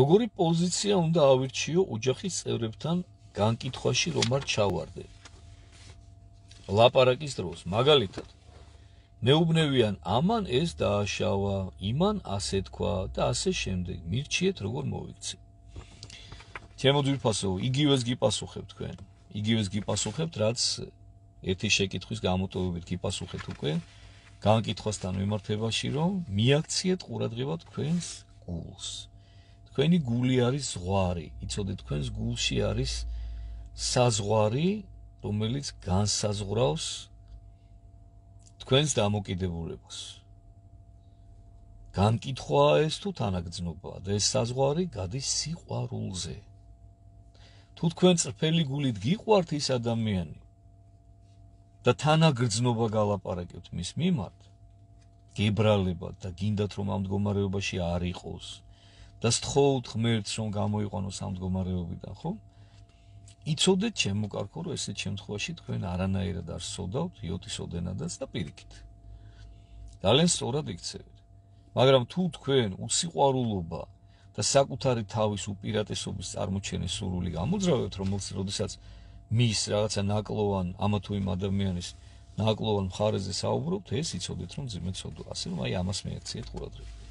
როგორი პოზიცია უნდა ავირჩიო ოჯახის წევრებთან განკითხვაში რომ არ ჩავარდე ლაპარაკის დროს მაგალითად მეუბნევიან ამან ეს დააშავა იმან ასე თქვა და ასე შემდეგ მირჩიეთ როგორ მოიქცი ჩემო ძირფასო იგივეს გიპასუხებ თქვენ იგივეს გიპასუხებთ რაც ერთი შეკითხვის გამოტოვებით გიპასუხეთ უკვე განკითხვასთან მიმართებაში რომ მიაქციეთ ყურადღება თქვენს გულს თქვენი გული არის ზღვარი იცოდეთ თქვენს გულში არის საზღვარი რომელიც განსაზღვრავს თქვენს დამოკიდებულებას განკითხვა ეს თუ თანაგზნობა და ეს საზღვარი გადის სიყვარულზე თუ თქვენ წრფელი გულით გიყვართ ის ადამიანი და თანაგზნობა გალაპარაკებთ მის მიმართ გებრალებად და გინდათ რომ ამ მდგომარეობაში არ იყოს და სთხოვთ ღმერთს რომ გამოიყვანოს ამ მდგომარეობიდან, ხო? იცოდეთ, ჩემო კარკო, რომ ესეთ შემთხვევაში თქვენ არანაირად არ სოდავთ იოტისოდენადაც და პირიქით. ძალიან სწორად იქცევით. მაგრამ თუ თქვენ უსიყვარულობა და საკუთარი თავის უპირატესობის წარმოჩენის სურვილი გამოძრავებთ, რომ მოსი როდესაც მის რაღაცა ნაკლოვან ამათო იმ ადამიანის ნაკლოვან მხარეზე საუბრობთ, ეს იცოდეთ, რომ ძიმეთ სოდო. ასე რომ აი ამას მეეციეთ ყურადღება.